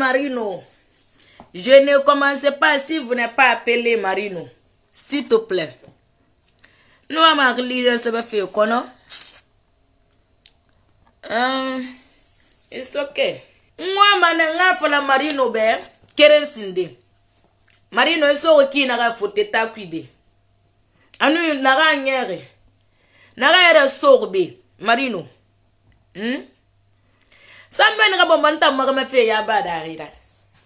Marino. Je ne commence pas si vous n'êtes pas appelé Marino. S'il te plaît. Nous avons un leader qui va faire quoi, non? Euh, it's okay. Moi, je nga fala Marino be keren sinde. Marino so ki na ga fote ta kwibe. Anu na ga nyere. Na ga era sorbe Marino. Hmm? sambeni ka bomba nta maka mafee ya badarira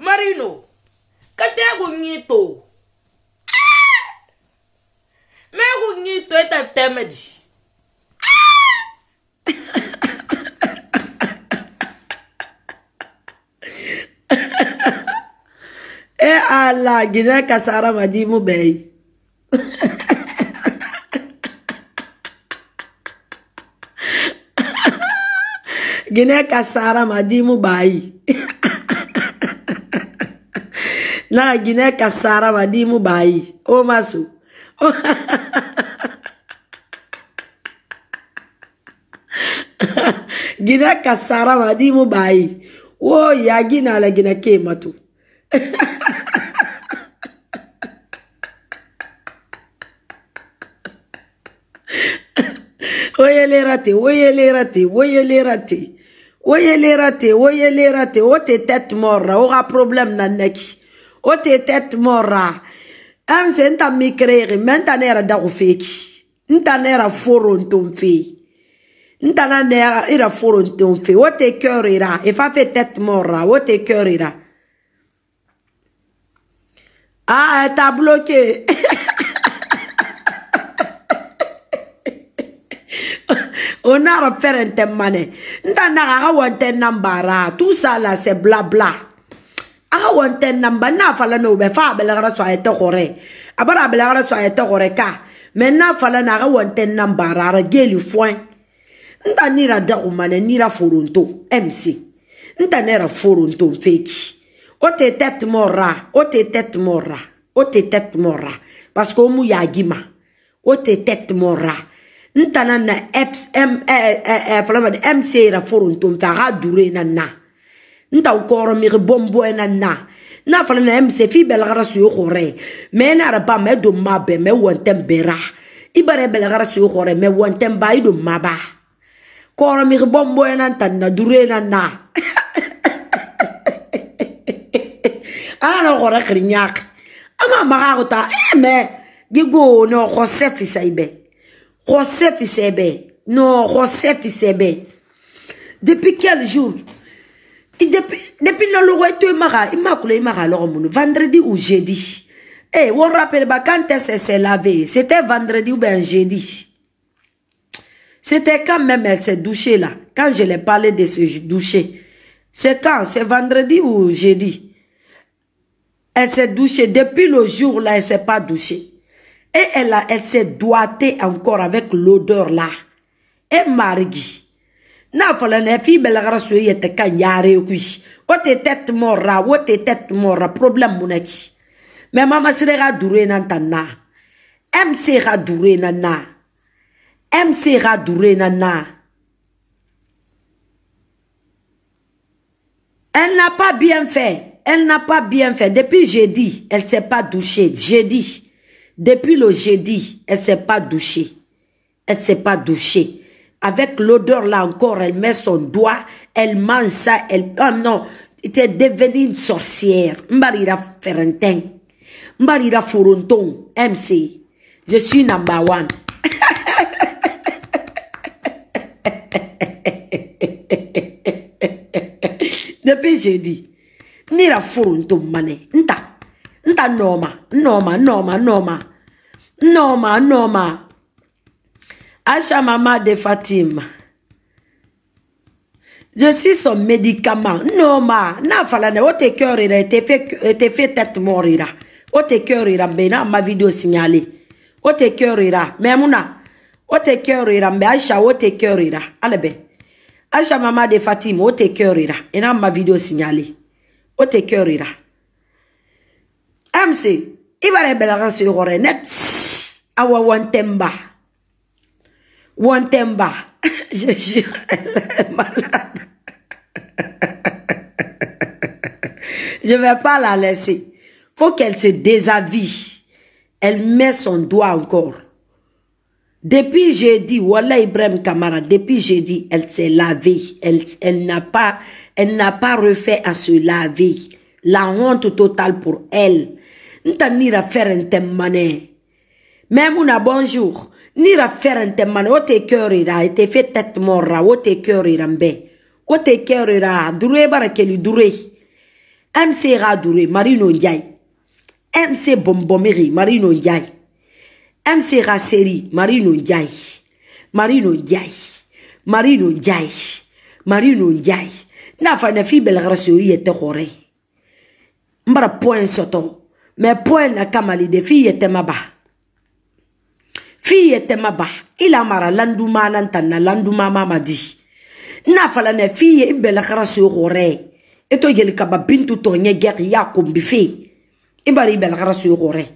marino kateko nyito meku nyito eta temedi e ala gina kasara madimu bei gịnị ka sara ma di mu bayi na gịnị ka sara ma di mu bayi o maso gịnị ka sara ma di mu bayi wo ya gịnị ala gịnị ka mato oyelera te oyelera te oyelera te o yelera te o yelera te o te tete morra o ga problème na nnaki o te tete morra amse nta mikregi me nta ne yɛra dago feki nta ne yɛra foro ntom fe nta na ne yɛra foro ntom fe o te cœur ira e fa fe tete morra o te cœur ira ah ta bloqué onara fɛrɛ n tɛ manɛ n ta naga a ka wɔn tɛ nambara tusa la sɛ blabla a ka wɔn tɛ namba n'a fala n'o bɛ fa a bɛlɛgara sɔ a yɛ tɛ kɔrɛ a b'a dɔn a bɛlɛgara sɔ a yɛ tɛ kɔrɛ ka mɛ n'a fala n'a ka wɔn tɛ nambara ara geli fɔn n ta nira dago manɛ nira foronto mc n ta nera foronto feki o te tɛti mɔ ra o te tɛti mɔ ra o te tɛti mɔ ra parce que o mu y'a gi ma o te tɛti mɔ ra. nta na eps m e fɔlɔma de m seera forontom fɛ a ka dure na na nta kɔrɔ migi bɔnbɔɛ na na na fana na m se fi bɛlagara suyo kɔrɛ mɛ na araba mɛ don ma bɛ mɛ wɔntɛn bɛra i bara bɛlagara suyo kɔrɛ mɛ wɔntɛn ba i don ma ba kɔrɔ migi bɔnbɔɛ na nta na dure na na ala na kɔrɛ kiri nyaaki ama maga ko ta e mɛ gigo ne kɔ sɛ fisa i bɛ Joseph Isebe. Non, Joseph Isebe. Depuis quel jour Depuis, depuis le suis il m'a il m'a vendredi ou jeudi. Eh, on rappelle pas quand elle s'est lavée. C'était vendredi ou bien jeudi. C'était quand même elle s'est douchée là. Quand je l'ai parlé de se doucher. C'est quand C'est vendredi ou jeudi Elle s'est douchée. Depuis le jour là, elle s'est pas douchée. Et elle, s'est doigtée encore avec l'odeur là. Et Margie, Na fala ne fi bel la yete kan yare ku. Ou tes tête mora, Ou tes tête mora problème ami. Mais maman sera dure duré M sera nana. duré sera na. nana. Elle n'a pas bien fait. Elle n'a pas bien fait. Depuis jeudi, elle ne s'est pas douchée. Jeudi. Depuis le jeudi, elle ne s'est pas douchée. Elle ne s'est pas douchée. Avec l'odeur là encore, elle met son doigt, elle mange ça, elle... oh non, elle est devenue une sorcière. Mbarira Ferentin. Mbarira Foronton, MC. Je suis number one. Depuis jeudi, Mané, Nta. nta nneọma nneọma nneọma nneọma nneọma nneọma aisha mama de fatima je suis son médicament nneọma n'afala na o te cœur ira e, e te fait tête mort ira o te cœur ira mbe na ma video signalé o te cœur ira mais muna o te cœur ira mbe aisha o te cœur ira alebe aisha mama de fatima o te cœur ira e na ma video signalé o te cœur ira MC ibara la se sur net awa wantemba wantemba je jure elle est malade je vais pas la laisser faut qu'elle se déshabille elle met son doigt encore depuis jeudi, voilà Ibrahim Kamara, depuis jeudi, elle s'est lavée. Elle, elle n'a pas, elle n'a pas refait à se laver. La honte totale pour elle un fere mané. même a bonjour nira faire un o te cœur ira et te fait tête morra o te ira mbe o te ira dure barakeli li dure mc ra dure marino M mc bombomeri marino njai mc ra seri marino njai marino njai marino njai marino njai n'a fi belgra so yete khore mbara point soto Mais Paul Nakamali de fille était maba. Fille était maba. Il a mara landuma nantana landuma mama di. Na fala ne fille ibela karasu gore. Et to yel kaba bintu to nye gek ya kumbi fi. Ibari ibela karasu gore.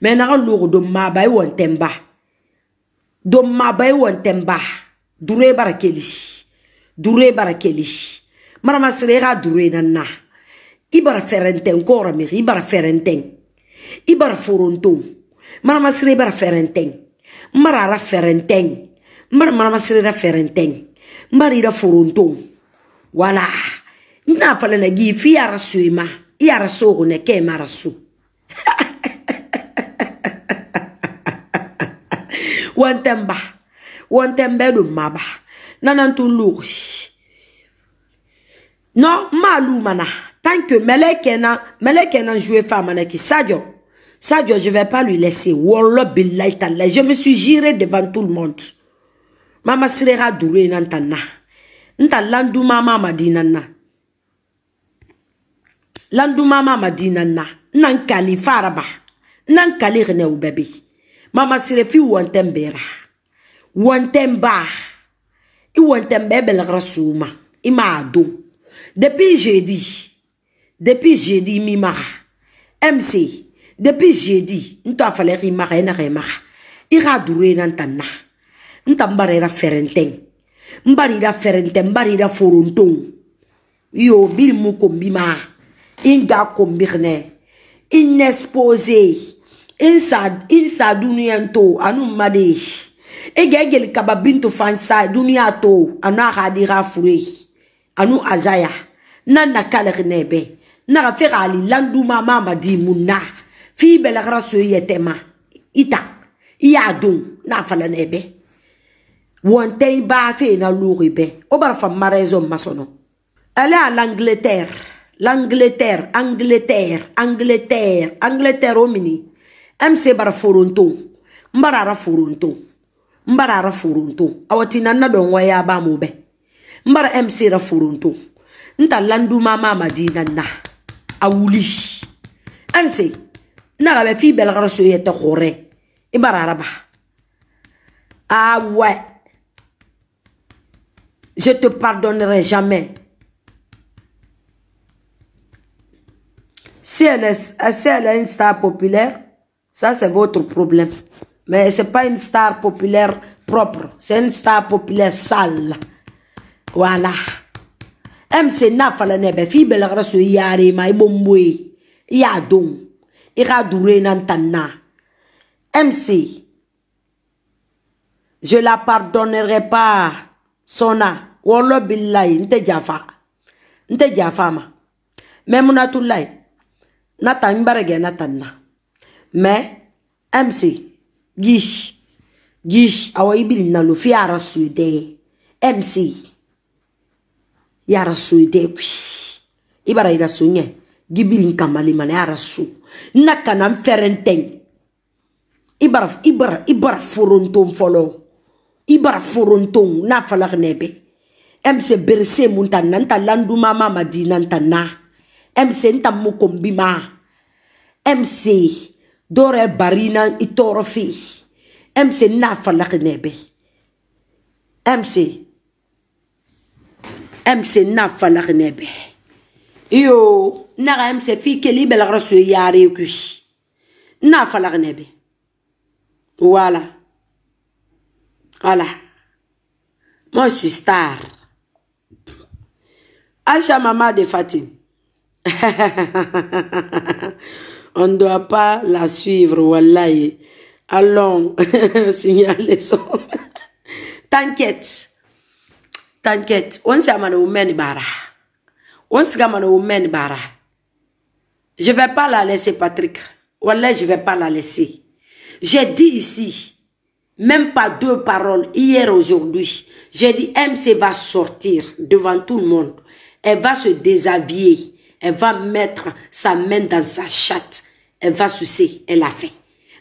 Mais na lou do maba yon temba. Do maba yon temba. Dure barakeli. Dure barakeli. Mara masire ga dure nanna. Ibara ferenten kora mi ibara ferenten. i bara foronto manamasira i bara fɛrɛntɛn n bara ara fɛrɛntɛn n bara manamasira ira fɛrɛntɛn n bara ira foronto wala n tɛna fala na gi fi i ara so i ma i ara so o nɛ kɛ ma ara so wɔntɛn ba wɔntɛn bɛɛ do ma ba nanan tun lori non ma lu mana tant que mɛlɛ kɛna mɛlɛ kɛna jouer fa mana ki sajɔ Ça, je ne vais pas lui laisser. Wallah Je me suis giré devant tout le monde. Mama sirera douré nantana. Ntalandu mama madinana. Landou mama madinana. Nan faraba. Nan ou bébé. Mama wantembera. Wantemba. Ima Depuis jeudi. Depuis jeudi mima. MC. depuis jeudi n to a fala i maga e naga e maga i ga duro e na n ta nna n ta n bara ira fɛrɛntɛŋ n bara ira fɛrɛntɛ n bara ira forontoŋ yo biri mu kombi ma i ga kombi xinɛ i nɛspose i sa duniya n to anu n ma de e ga e geli kaba bintu fansa duniya to anu a ga di ga fure anu azaya na na kale xinɛ bɛ naga fe ga ali landuma ma ma di mun na fii bɛlagara so yɛtɛma i ta i y'a don n'a falana i bɛ wɔn tɛ i baa fɛ na lɔɔre bɛ o bara fa maraison ma sɔnɔ ale y'a l'angleterre l'angleterre angleterre angleterre angleterre o mini mc bara foronto n bara ara foronto n bara ara foronto awɔ tina na dɔn wɔ yaa baa mo bɛ n bara mc ra foronto n ta landuma ma ma di na na a wuli mc نغبا في Ah ouais. Je te pardonnerai jamais. Si elle, est, si elle une star populaire, ça c'est votre problème. Mais ce n'est pas une star populaire propre. C'est une star populaire sale. Voilà. MC Nafala populaire Fibel Rasu Yare Maïbomboui, yadon. i ka dure na ntanna mc je la pardonnerai pas sona wɔlɔ bilayi n tɛ jafa n tɛ jafa ma mɛ munatulayi na ta n bɛrɛgɛ na ta n na mɛ mc gish gish awɔ i biri nalo fi yara suidɛ mc yara suidɛ kui i bara yira so ɲɛ gibiri n kamalima na yara so. na kana n fɛrɛntɛn i bara foronton fɔlɔ i bara foronton n'a falak nɛbɛ ɛmse berese mun ta na n ta landumama ma dina n ta na ɛmse n ta mukombima ɛmse dɔrɛ barina i tɔɔrɔfe ɛmse n'a falak nɛbɛ ɛmse ɛmse n'a falak nɛbɛ iyo m se fi keli bel rasu yare kushi, na falak nebe voilà voilà moi je suis star Acha maman de Fatim on ne doit pas la suivre wallahi allons signaler son t'inquiète t'inquiète on s'amène au même barah je vais pas la laisser, Patrick. Voilà, je vais pas la laisser. J'ai dit ici, même pas deux paroles, hier, aujourd'hui, j'ai dit MC va sortir devant tout le monde. Elle va se déshabiller. Elle va mettre sa main dans sa chatte. Elle va sucer. Elle a fait.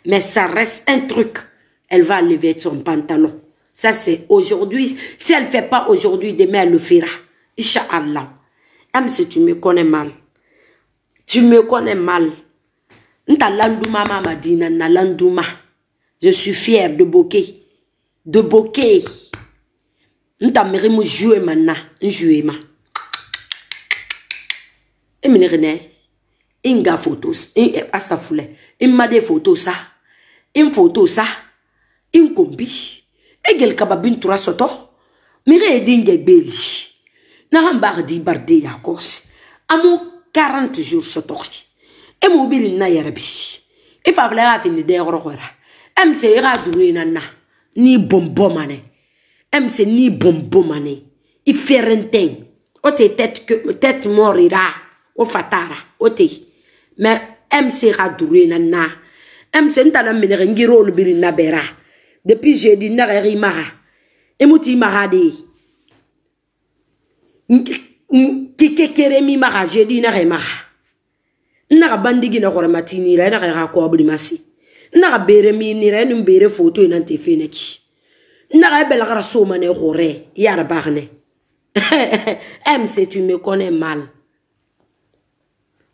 Mais ça reste un truc. Elle va lever son pantalon. Ça, c'est aujourd'hui. Si elle ne fait pas aujourd'hui, demain, elle le fera. Inch'Allah. Même si tu me connais mal. Tu me connais mal. Ntalanduma mama dina nalanduma. Je suis fière de Boké. De Boké. Ntamere mu jouer mana. Jouer ma. Et mine e rene. Inga photos. Asta foule. Imma des photos ça. Une photo ça. Une combi. Egel kababin tura soto. Mire edinge beli. nahambardi barde ya kosi amu 40 jours sotoxi E birin na yarabi ifa e bla ya fini de gorogora e se ira e duruina na ni bombomane se ni bombomane iferenteng ote tête que tête morira o fatara ote mais me ira duruina na se ntala menere ngiro lu birin na bera depuis jeudi na rimara emuti marade kikekeremi maga jedi nage maga nnaga bandigi na gore matinira ena ga ga kwa bulimasi nnaga bere minira ene mbere foto ena nte feneki nnaga e, e belagara somane gore ya e re bagne mc tu me connais mal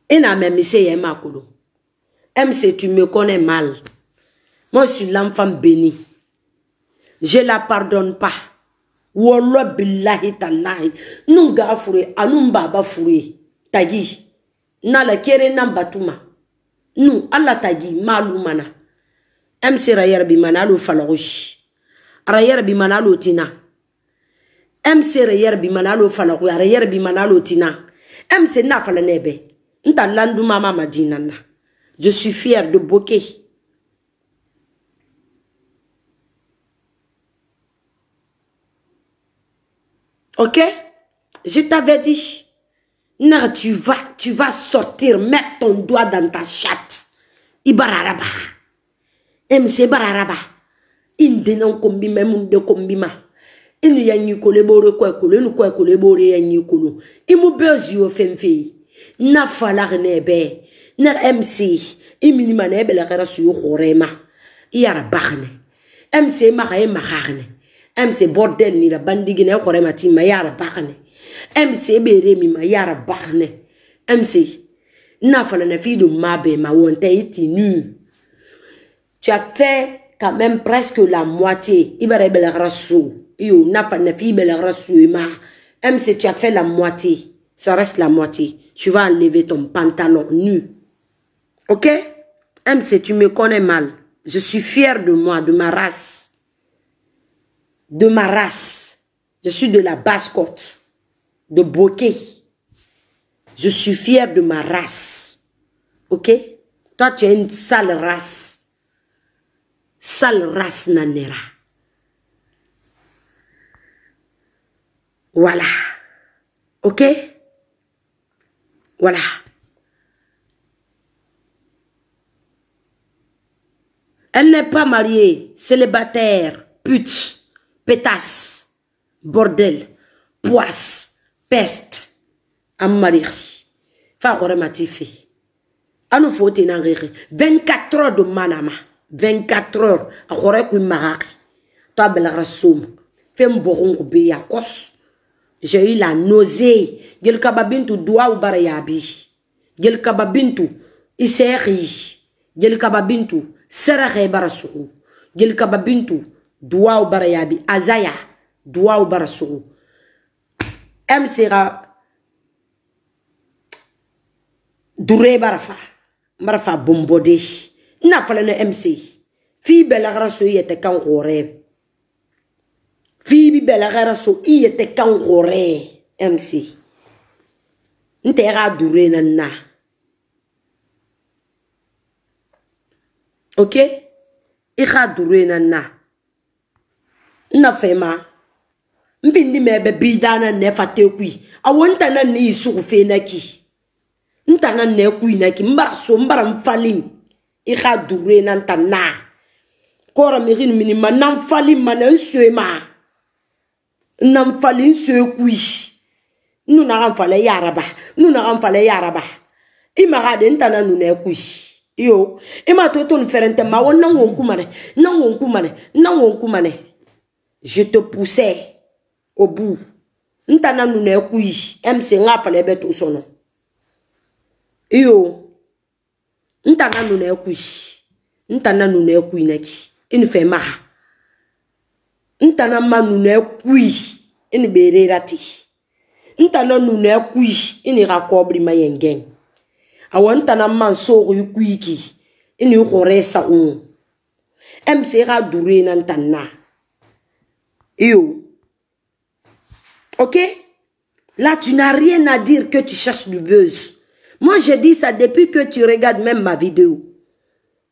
e na memise ya makolo mc tu me connais mal moi je suis l'enfant béni je la pardonne pas wɔlɔ bilahi talahi nu gaa fure anu baaba fure tagi nala kere nan batuma nu ala tagi maalu mana mc rayarabi mana alo falagoshi rayarabi mana alo tina mc rayarabi mana alo falagoyi rayarabi mana alo tina mc na fala ne bɛ n ta landuma ma madina na je suis fier de boke Ok Je t'avais dit. Non, tu vas, tu vas sortir, mettre ton doigt dans ta chatte. Ibararaba. MC Bararaba. non kombi de kombima. Inu ya nyikole bore kwa ekolo, inu kwa ekolo bore ya nyikolo. Imu bezi yo femfe. Na falar nebe. Na MC. Iminima nebe la kera suyo korema. Iyara barne. MC m'a e MC, bordel, ni la bandigine mati ma yara bakane MC mima yara bakane mse na fana na fille de mabe ma wonte iti nu tu as fait quand même presque la moitié bel rassou. yo na fana bel rasu ma MC, tu as fait la moitié ça reste la moitié tu vas enlever ton pantalon nu ok mc tu me connais mal je suis fier de moi de ma race de ma race. Je suis de la basse côte, de bokeh. Je suis fière de ma race. Ok? Toi, tu es une sale race. Sale race nanera. Voilà. Ok? Voilà. Elle n'est pas mariée, célibataire, pute pétasse, bordel, poisse, peste, amariri. Fahore matifi. Anu fote nangiri. 24 heures de manama. 24 heures. khore kou mahari. Toi belera soum. Fem boron beya kos. J'ai eu la nausée. Gel kababintu doua ou barayabi. Gel kababintu. Iseri. Gel kababintu. Serere barasou Gel kababintu. duwaw bara yaabi azaya duwaw bara sugu msega dure bara fa bara fa bombode na fala na mc fi belagara so yete kan gore fi bi belagara so yete kan gore mc ntega dure na na okay ikha dure na na nna fema mpindi mebe bidana ne fate kui awo ntana ne isugu fena ki ntana ne kui na ki mbara so mbara mfalin ikha dure na ntana kora mirin minima na mfalin ma na nsue ma na mfalin nsue kui nuna ga mfale yaraba nuna ga mfale yaraba imaga de ntana nuna kui iyo ima toto nferente ma wonna ngonkumane na ngonkumane na ngonkumane je te poussais au bout ntana nu na ekwu yi mc nga pana ebe to so no iyo ntana nu na ekwu yi ntana nu na ekwu inaki inife e ma ha ntana ma nu na ekwu yi ini bere rati ntana nu na ekwu yi ini ga ko bri ma yengen awo ntana ma so ru ikwu iki ini e ko re sa un mc ga dure na ntanna Yo. Ok Là, tu n'as rien à dire que tu cherches du buzz. Moi, j'ai dit ça depuis que tu regardes même ma vidéo.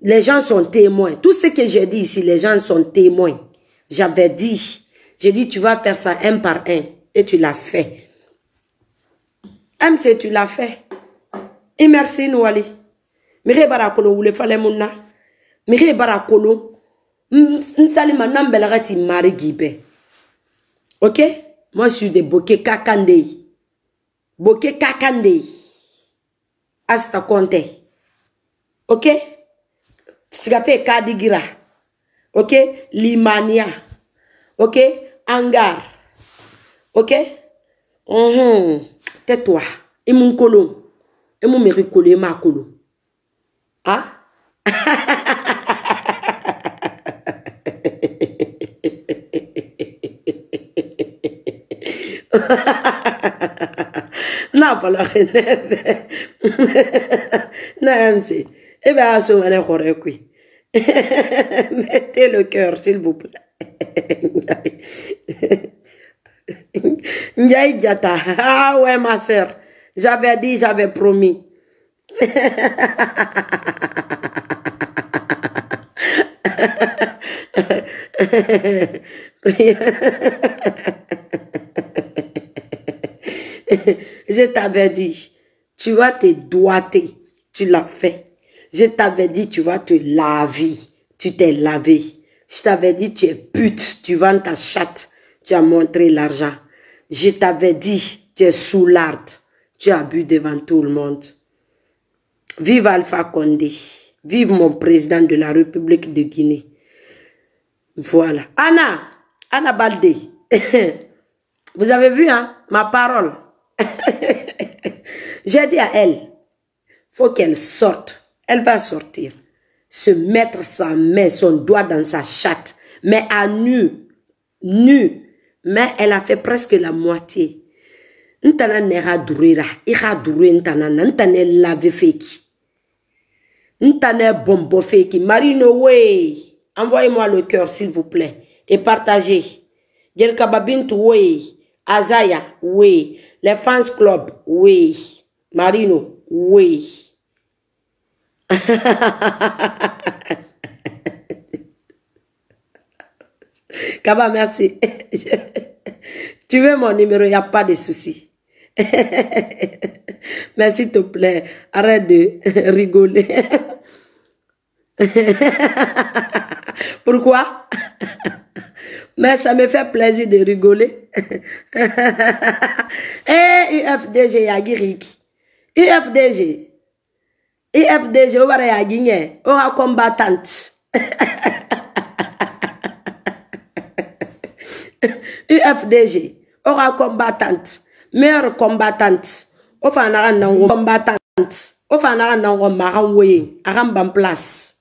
Les gens sont témoins. Tout ce que j'ai dit ici, les gens sont témoins. J'avais dit, j'ai dit, tu vas faire ça un par un. Et tu l'as fait. MC, tu l'as fait. Et merci, Nouali. Mire barakolo, vous le fallait mon Mire barakolo. Nsali belagati mari gibe. Ok Moi, je suis de Boke Kakandei. Boke Kakandei. Asta ah, Conte. Ok Sigafe Kadigira. Ok Limania. Ok Angar. Ok Uhum. Tais-toi. Et mon colon. Et mon méricolo et ma colon. Hein ah? napala mettez le cœur s'il vous plaît ndiaye ah ouais ma sœur j'avais dit j'avais promis je t'avais dit, tu vas te doiter. Tu l'as fait. Je t'avais dit, tu vas te laver. Tu t'es lavé. Je t'avais dit, tu es pute. Tu vends ta chatte. Tu as montré l'argent. Je t'avais dit, tu es sous l'art Tu as bu devant tout le monde. Vive Alpha Condé. Vive mon président de la République de Guinée. Voilà. Anna, Anna Baldé. Vous avez vu, hein, ma parole. J'ai dit à elle, faut qu'elle sorte. Elle va sortir. Se mettre sa main, son doigt dans sa chatte, mais à nu, nu. Mais elle a fait presque la moitié. Ntana nera durira, ira duré ntana, ntana lave feki. Ntana bombo feki. Marine, way, envoyez-moi le cœur, s'il vous plaît, et partagez. Jelkababint, way, Azaya, way, les fans club, way. Marino, oui. Kaba, merci. tu veux mon numéro, il n'y a pas de souci. Mais s'il te plaît, arrête de rigoler. Pourquoi Mais ça me fait plaisir de rigoler. Eh, UFDG Yagirik. UFDG. E UFDG, e obara guiné, aura combattante. UFDG, aura combattante. Meilleure combattante. Ofa na combattante. Ofa na nango maran en place.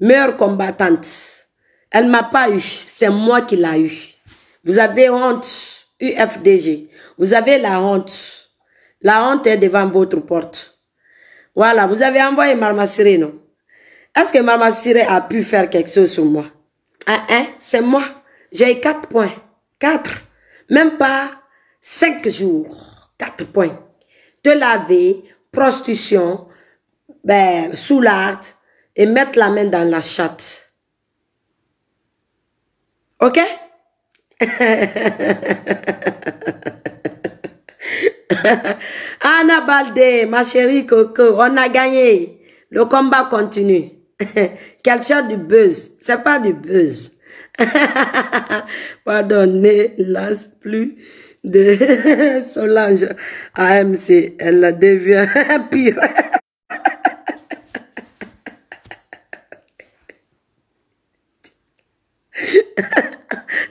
Meilleure combattante. Elle m'a pas eu, c'est moi qui l'a eu. Vous avez honte, UFDG. Vous avez la honte. La honte est devant votre porte. Voilà, vous avez envoyé Siré, non Est-ce que Siré a pu faire quelque chose sur moi ah, Hein, c'est moi. J'ai quatre points. Quatre. Même pas cinq jours. Quatre points. Te laver, prostitution, ben, sous l'art et mettre la main dans la chatte. OK? Anna Balde, ma chérie Coco, on a gagné. Le combat continue. Quel chose du buzz. C'est pas du buzz. Pardonnez, lance plus de Solange AMC. Elle devient pire.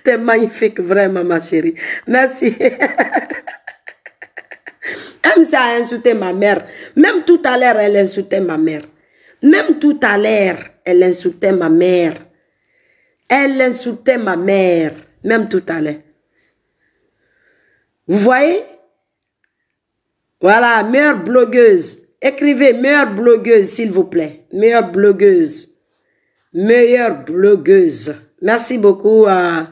T'es magnifique, vraiment, ma chérie. Merci ça a insulté ma mère, même tout à l'heure, elle insultait ma mère. Même tout à l'heure, elle insultait ma mère. Elle insultait ma mère, même tout à l'heure. Vous voyez Voilà, meilleure blogueuse. Écrivez meilleure blogueuse, s'il vous plaît. Meilleure blogueuse. Meilleure blogueuse. Merci beaucoup à euh,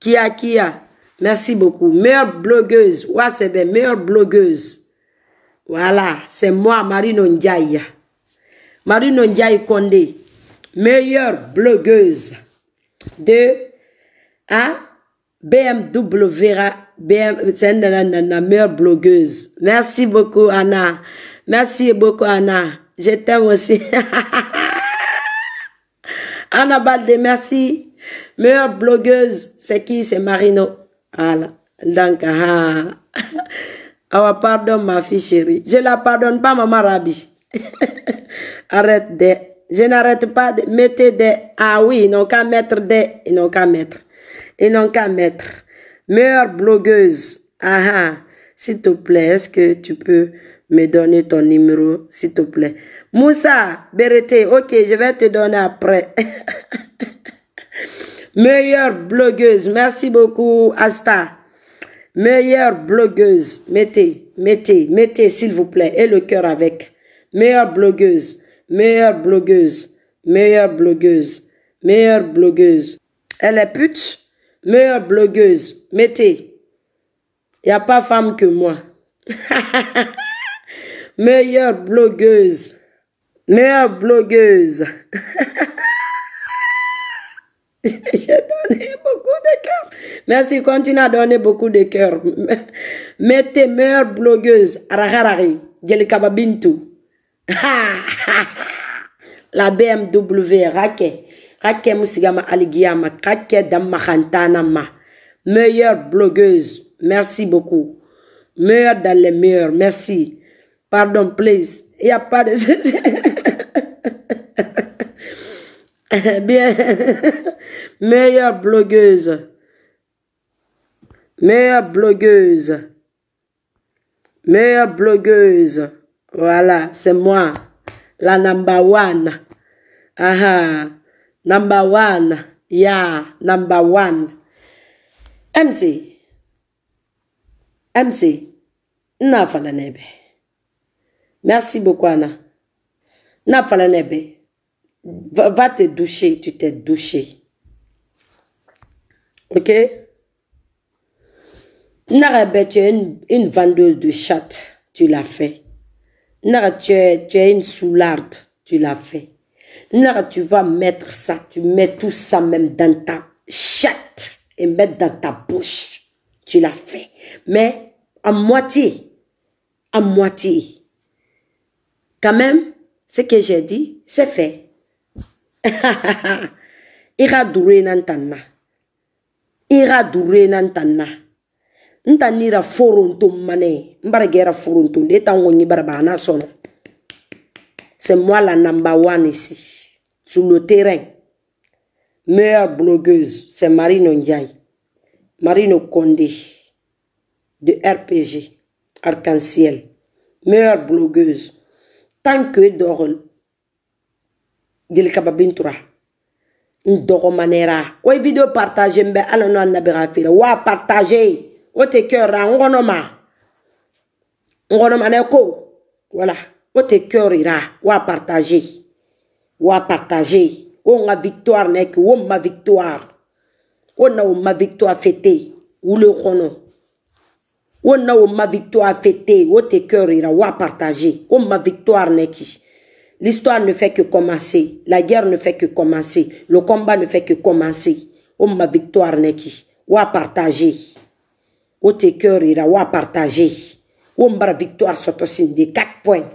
Kia Kia. Merci beaucoup. Meilleure blogueuse. Ouais, c'est bien. Meilleure blogueuse. Voilà, c'est moi, Marino Ndiaye. Marino Ndiaye Kondé. meilleure blogueuse de à BMW, BM, meilleure blogueuse. Merci beaucoup, Anna. Merci beaucoup, Anna. Je t'aime aussi. Anna Balde, merci. Meilleure blogueuse, c'est qui? C'est Marino. Voilà. Donc, ah. Ah, oh, ma fille chérie. Je la pardonne pas, maman Rabi. Arrête de. Je n'arrête pas de. Mettez des. Ah oui, ils n'ont qu'à mettre des. Ils n'ont qu'à mettre. Ils n'ont qu'à mettre. Meilleure blogueuse. Ah, ah S'il te plaît, est-ce que tu peux me donner ton numéro, s'il te plaît? Moussa, Bérété, ok, je vais te donner après. Meilleure blogueuse. Merci beaucoup, Asta. Meilleure blogueuse, mettez, mettez, mettez s'il vous plaît, et le cœur avec. Meilleure blogueuse, meilleure blogueuse, meilleure blogueuse, meilleure blogueuse. Elle est pute, meilleure blogueuse, mettez. Il n'y a pas femme que moi. meilleure blogueuse, meilleure blogueuse. J'ai donné Merci, continue à donner beaucoup de cœur. Mettez meilleure blogueuses, Araharari, ha La BMW, Rake. Rake Musigama Aligiyama, Rake Damahantanama. Meilleure blogueuse, merci beaucoup. Meilleure dans les meilleurs, merci. Pardon, please. Il n'y a pas de... Bien. Meilleure blogueuse. Meilleure blogueuse. Meilleure blogueuse. Voilà, c'est moi. La number one. Ah ah. Number one. Yeah, number one. MC. MC. n'afalanebe, Merci beaucoup, Anna. n'afalanebe, Va, va te doucher. Tu t'es douché. Ok? Nara, tu es une, vendeuse de chatte, tu l'as fait. Nara, tu es, une soularde, tu l'as fait. Nara, tu vas mettre ça, tu mets tout ça même dans ta chatte et mettre dans ta bouche. Tu l'as fait. Mais à moitié, à moitié. Quand même, ce que j'ai dit, c'est fait. Ira nantana. Ira ntanira foronto mane mbaragera foronto nde tangonyi baraba na sono c'est moi la number one ici sur le terrain meilleure blogueuse c'est Marino Ndiaye Marino Condé de RPG Arc-en-Ciel meilleure blogueuse tant que dorol Dil Kababintura n manera. o vidéo video partage n bɛ ala n'o wa partagez wote cœur on ah, ngonoma ngonoma ne voilà wote cœur ira wa partager wa partager on a victoire nek wo ma victoire on a ma victoire fêtée ou le chrono on a ma victoire fêté wote cœur ira wa partager on ma victoire nek L'histoire ne fait que commencer. La guerre ne fait que commencer. Le combat ne fait que commencer. Oh, ma victoire neki. Ou à partager. Où tes cœurs ira ou à partager. Ou mbara victoire signe des quatre points.